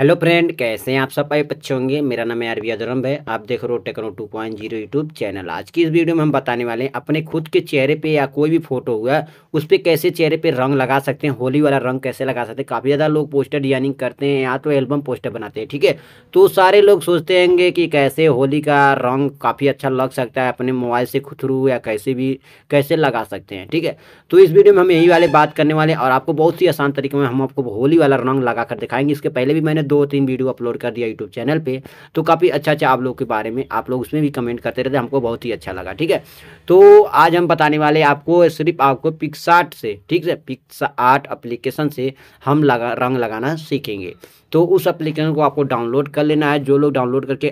hello friend कैसे हैं आप सब भाई बच्चे होंगे मेरा नाम है आरवी अधरम है आप देख रहे हो Techno two point zero YouTube channel आज की इस वीडियो में हम बताने वाले हैं अपने खुद के चेहरे पे या कोई भी फोटो हुआ उस पर कैसे चेहरे पे रंग लगा सकते हैं होली वाला रंग कैसे लगा सकते हैं काफ़ी ज़्यादा लोग पोस्टर डिजाइनिंग करते हैं या तो एल्बम पोस्टर बनाते हैं ठीक है तो सारे लोग सोचते होंगे कि कैसे होली का रंग काफ़ी अच्छा लग सकता है अपने मोबाइल से थ्रू या कैसे भी कैसे लगा सकते हैं ठीक है तो इस वीडियो में हम यही वाले बात करने वाले और आपको बहुत ही आसान तरीके में हम आपको होली वाला रंग लगा दिखाएंगे इसके पहले भी मैंने दो तीन वीडियो अपलोड कर दिया यूट्यूब चैनल पर तो काफ़ी अच्छा अच्छा आप लोग के बारे में आप लोग उसमें भी कमेंट करते रहते हमको बहुत ही अच्छा लगा ठीक है तो आज हम बताने वाले आपको सिर्फ आपको पिक्सार्ट से ठीक है पिक्सार्ट अप्लीकेशन से हम लगा रंग लगाना सीखेंगे तो उस एप्लीकेशन को आपको डाउनलोड कर लेना है जो लोग डाउनलोड करके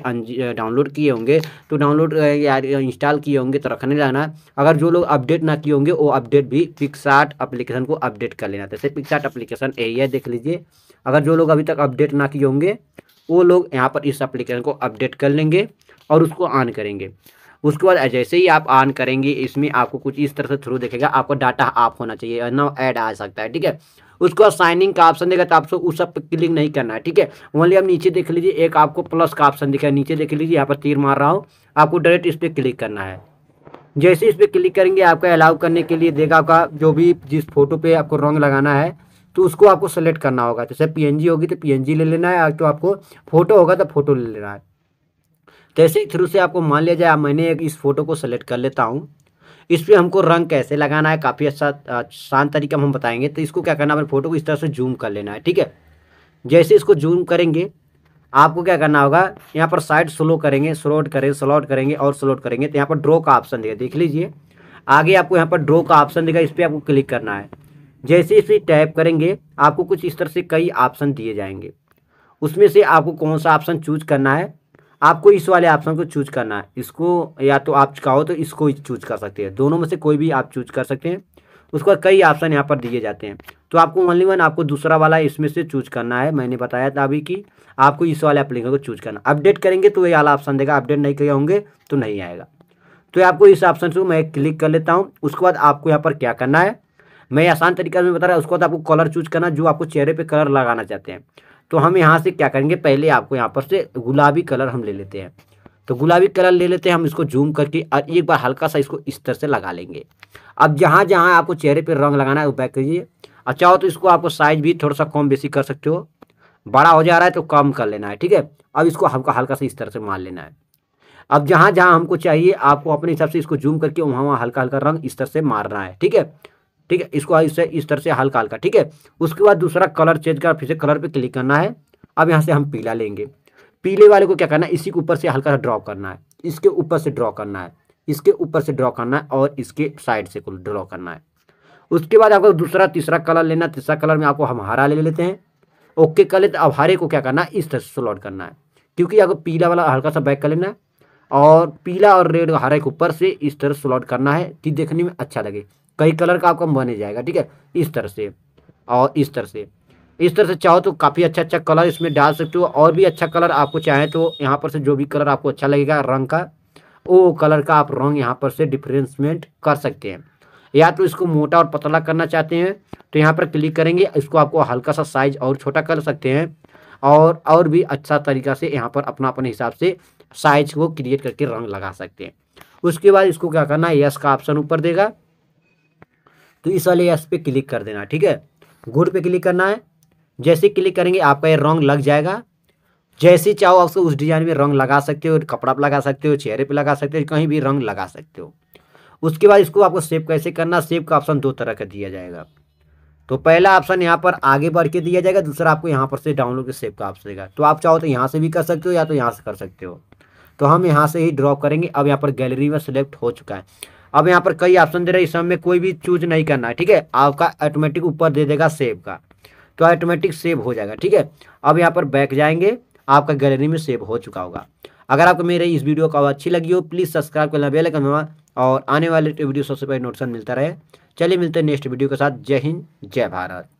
डाउनलोड किए होंगे तो डाउनलोड यार इंस्टॉल किए होंगे तो रखने रहना अगर जो लोग अपडेट ना किए होंगे वो अपडेट भी पिक्सार्ट एप्लीकेशन को अपडेट कर लेना जैसे पिक्सार्ट एप्लीकेशन एरिया देख लीजिए अगर जो लोग अभी तक अपडेट ना किए होंगे वो लोग यहाँ पर इस एप्लीकेशन को अपडेट कर लेंगे और उसको ऑन करेंगे उसके बाद जैसे ही आप ऑन करेंगे इसमें आपको कुछ इस तरह से थ्रू देखेगा आपका डाटा आप होना चाहिए ना ऐड आ सकता है ठीक है उसको साइनिंग का ऑप्शन देगा तो आपको उस सब पर क्लिक नहीं करना है ठीक है ओनली आप नीचे देख लीजिए एक आपको प्लस का ऑप्शन दिखा नीचे देख लीजिए यहाँ पर तीर मार रहा हूँ आपको डायरेक्ट इस पर क्लिक करना है जैसे इस पर क्लिक करेंगे आपका अलाउ करने के लिए देगा आपका जो भी जिस फोटो पे आपको रंग लगाना है तो उसको आपको सेलेक्ट करना होगा जैसे पीएनजी होगी तो पीएनजी ले लेना है तो आपको फोटो होगा तो फोटो ले लेना है तो ऐसे ही थ्रू से आपको मान लिया जाए मैंने इस फोटो को सेलेक्ट कर लेता हूँ इस पर हमको रंग कैसे लगाना है काफ़ी अच्छा आसान तरीका हम बताएंगे तो इसको क्या करना है फोटो को इस तरह से जूम कर लेना है ठीक है जैसे इसको जूम करेंगे आपको क्या करना होगा यहाँ पर साइड स्लो करेंगे स्लोट करेंगे स्लॉट करेंगे और स्लोट करेंगे तो यहाँ पर ड्रॉ का ऑप्शन देगा देख लीजिए आगे आपको यहाँ पर ड्रॉ का ऑप्शन देगा इस पर आपको क्लिक करना है जैसे इसे टैप करेंगे आपको कुछ इस तरह से कई ऑप्शन दिए जाएंगे उसमें से आपको कौन सा ऑप्शन चूज करना है आपको इस वाले ऑप्शन को चूज करना है इसको या तो आप चाहो तो इसको चूज कर सकते हैं दोनों में से कोई भी आप चूज कर सकते हैं उसके बाद कई ऑप्शन यहाँ पर दिए जाते हैं तो आपको ओनली वन आपको दूसरा वाला इसमें से चूज करना है मैंने बताया था अभी कि आपको इस वाले एप्लीकेशन को चूज करना अपडेट करेंगे तो ये वाला ऑप्शन देगा अपडेट नहीं किए होंगे तो नहीं आएगा तो आपको इस ऑप्शन से मैं क्लिक कर लेता हूँ उसके बाद आपको यहाँ पर क्या करना है मैं आसान तरीके से बता रहा हूँ उसको बाद तो आपको कलर चूज करना जो आपको चेहरे पर कलर लगाना चाहते हैं तो हम यहाँ से क्या करेंगे पहले आपको यहाँ पर से गुलाबी कलर हम ले लेते हैं तो गुलाबी कलर ले लेते हैं हम इसको जूम करके और एक बार हल्का सा इसको इस तरह से लगा लेंगे अब जहाँ जहाँ आपको चेहरे पर रंग लगाना है वो बैक करिए और चाहो तो इसको आपको साइज भी थोड़ा सा कम बेसी कर सकते हो बड़ा हो जा रहा है तो कम कर लेना है ठीक है अब इसको हमको हल्का सा इस तरह से मार लेना है अब जहाँ जहाँ हमको चाहिए आपको अपने हिसाब से इसको जूम करके वहाँ वहाँ हल्का हल्का रंग इस तरह से मारना है ठीक है ठीक है इसको इससे इस तरह से हल्का हल्का ठीक है उसके बाद दूसरा कलर चेंज कर फिर से कलर पर क्लिक करना है अब यहाँ से हम पीला लेंगे पीले वाले को क्या करना है इसी के ऊपर से हल्का सा ड्रॉ करना है इसके ऊपर से ड्रॉ करना है इसके ऊपर से ड्रॉ करना है और इसके साइड से कुल ड्रॉ करना है उसके बाद आपको दूसरा तीसरा कलर लेना तीसरा कलर में आपको हम हरा ले, लेते हैं ओके कर लेते अब हरे को क्या करना है इस तरह से स्लॉट करना है क्योंकि आपको पीला वाला हल्का सा बैक कर लेना है और पीला और रेड हरे के ऊपर से इस तरह स्लॉट करना है कि देखने में अच्छा लगे कई कलर का आपका बने जाएगा ठीक है इस तरह से और इस तरह से इस तरह से चाहो तो काफ़ी अच्छा अच्छा कलर इसमें डाल सकते हो और भी अच्छा कलर आपको चाहे तो यहाँ पर से जो भी कलर आपको अच्छा लगेगा रंग का वो कलर का आप रंग यहाँ पर से डिफ्रेंसमेंट कर सकते हैं या तो इसको मोटा और पतला करना चाहते हैं तो यहाँ पर क्लिक करेंगे इसको आपको हल्का सा साइज और छोटा कर सकते हैं और और भी अच्छा तरीका से यहाँ पर अपना अपने हिसाब से साइज को क्रिएट करके रंग लगा सकते हैं उसके बाद इसको क्या करना है यस का ऑप्शन ऊपर देगा तो इस वाले एस पे क्लिक कर देना ठीक है गुड पे क्लिक करना है जैसे क्लिक करेंगे आपका ये रंग लग जाएगा जैसे चाहो आप उस डिजाइन में रंग लगा सकते हो कपड़ा पर लगा सकते हो चेहरे पर लगा सकते हो कहीं भी रंग लगा सकते हो उसके बाद इसको आपको सेव कैसे करना सेव का ऑप्शन दो तरह का दिया जाएगा तो पहला ऑप्शन यहाँ पर आगे बढ़ के दिया जाएगा दूसरा आपको यहाँ पर से डाउनलोड के सेव का ऑप्शन देगा तो आप चाहो तो यहाँ से भी कर सकते हो या तो यहाँ से कर सकते हो तो हम यहाँ से ही ड्रॉप करेंगे अब यहाँ पर गैलरी में सेलेक्ट हो चुका है अब यहाँ पर कई ऑप्शन दे रहे इस समय कोई भी चूज नहीं करना है ठीक है आपका ऑटोमेटिक ऊपर दे देगा सेव का तो ऑटोमेटिक सेव हो जाएगा ठीक है अब यहाँ पर बैक जाएंगे आपका गैलरी में सेव हो चुका होगा अगर आपको मेरे इस वीडियो को अच्छी लगी हो प्लीज़ सब्सक्राइब करना बेल आइकन और आने वाले वीडियो सबसे पहले नोटिसन मिलता रहे चलिए मिलते हैं नेक्स्ट वीडियो के साथ जय हिंद जय भारत